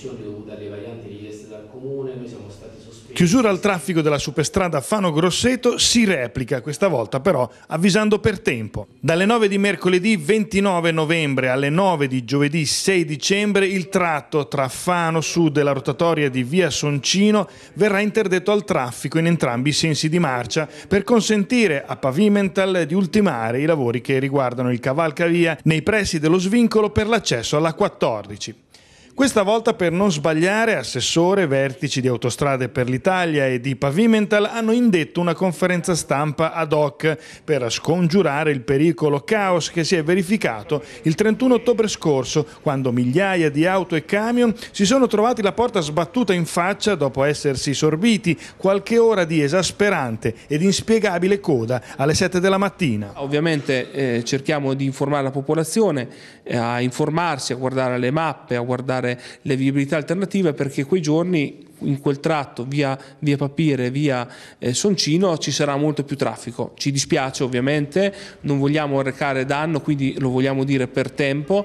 diminuzioni dovute alle varianti richieste dal Comune, noi siamo stati sospesi. Chiusura al traffico della superstrada Fano-Grosseto si replica, questa volta però avvisando per tempo. Dalle 9 di mercoledì 29 novembre alle 9 di giovedì 6 dicembre il tratto tra Fano Sud e la rotatoria di via Soncino verrà interdetto al traffico in entrambi i sensi di marcia per consentire a Pavimental di ultimare i lavori che riguardano il cavalcavia nei pressi dello svincolo per l'accesso alla 14. Questa volta per non sbagliare, assessore, vertici di Autostrade per l'Italia e di Pavimental hanno indetto una conferenza stampa ad hoc per scongiurare il pericolo caos che si è verificato il 31 ottobre scorso, quando migliaia di auto e camion si sono trovati la porta sbattuta in faccia dopo essersi sorbiti qualche ora di esasperante ed inspiegabile coda alle 7 della mattina. Ovviamente eh, cerchiamo di informare la popolazione, eh, a informarsi, a guardare le mappe, a guardare cercare le viabilità alternative perché quei giorni in quel tratto via, via Papire, via eh, Soncino ci sarà molto più traffico. Ci dispiace ovviamente, non vogliamo recare danno, quindi lo vogliamo dire per tempo,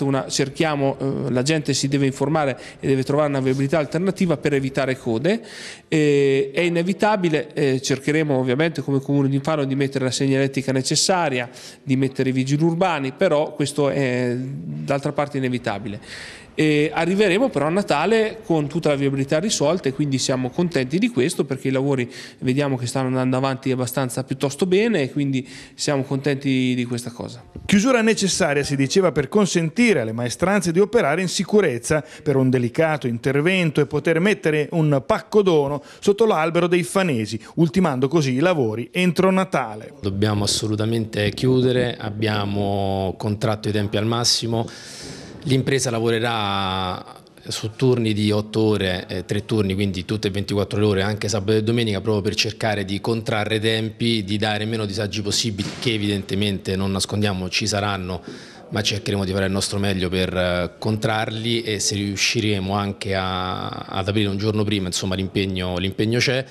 una, cerchiamo, eh, la gente si deve informare e deve trovare una viabilità alternativa per evitare code. Eh, è inevitabile, eh, cercheremo ovviamente come Comune di Infano di mettere la segnaletica necessaria, di mettere i vigili urbani, però questo è d'altra parte inevitabile. E arriveremo però a Natale con tutta la viabilità risolta e quindi siamo contenti di questo perché i lavori vediamo che stanno andando avanti abbastanza piuttosto bene e quindi siamo contenti di questa cosa. Chiusura necessaria si diceva per consentire alle maestranze di operare in sicurezza per un delicato intervento e poter mettere un pacco paccodono sotto l'albero dei fanesi, ultimando così i lavori entro Natale. Dobbiamo assolutamente chiudere, abbiamo contratto i tempi al massimo L'impresa lavorerà su turni di 8 ore, 3 turni, quindi tutte e 24 ore, anche sabato e domenica, proprio per cercare di contrarre tempi, di dare meno disagi possibili, che evidentemente non nascondiamo ci saranno, ma cercheremo di fare il nostro meglio per eh, contrarli e se riusciremo anche a, ad aprire un giorno prima, insomma l'impegno c'è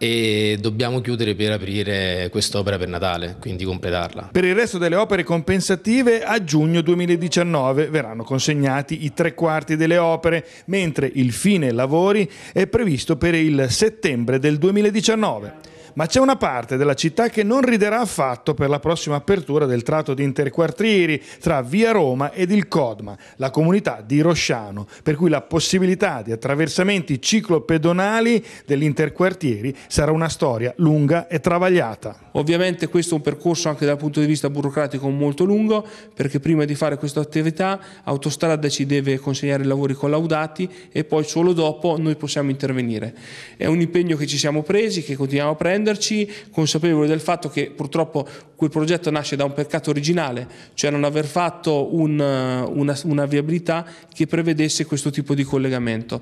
e dobbiamo chiudere per aprire quest'opera per Natale, quindi completarla. Per il resto delle opere compensative a giugno 2019 verranno consegnati i tre quarti delle opere, mentre il fine lavori è previsto per il settembre del 2019 ma c'è una parte della città che non riderà affatto per la prossima apertura del tratto di interquartieri tra Via Roma ed il Codma, la comunità di Rosciano, per cui la possibilità di attraversamenti ciclopedonali dell'interquartieri sarà una storia lunga e travagliata. Ovviamente questo è un percorso anche dal punto di vista burocratico molto lungo, perché prima di fare questa attività Autostrada ci deve consegnare i lavori collaudati e poi solo dopo noi possiamo intervenire. È un impegno che ci siamo presi, che continuiamo a prendere, difenderci, consapevoli del fatto che purtroppo quel progetto nasce da un peccato originale, cioè non aver fatto un, eh, una, una viabilità che prevedesse questo tipo di collegamento.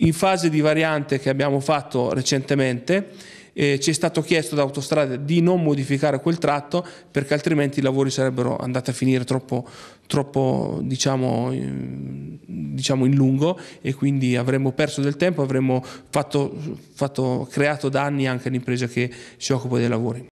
In fase di variante che abbiamo fatto recentemente, eh, ci è stato chiesto da autostrada di non modificare quel tratto perché altrimenti i lavori sarebbero andati a finire troppo, troppo diciamo, diciamo, in lungo e quindi avremmo perso del tempo, avremmo fatto, fatto, creato danni anche all'impresa che si occupa dei lavori.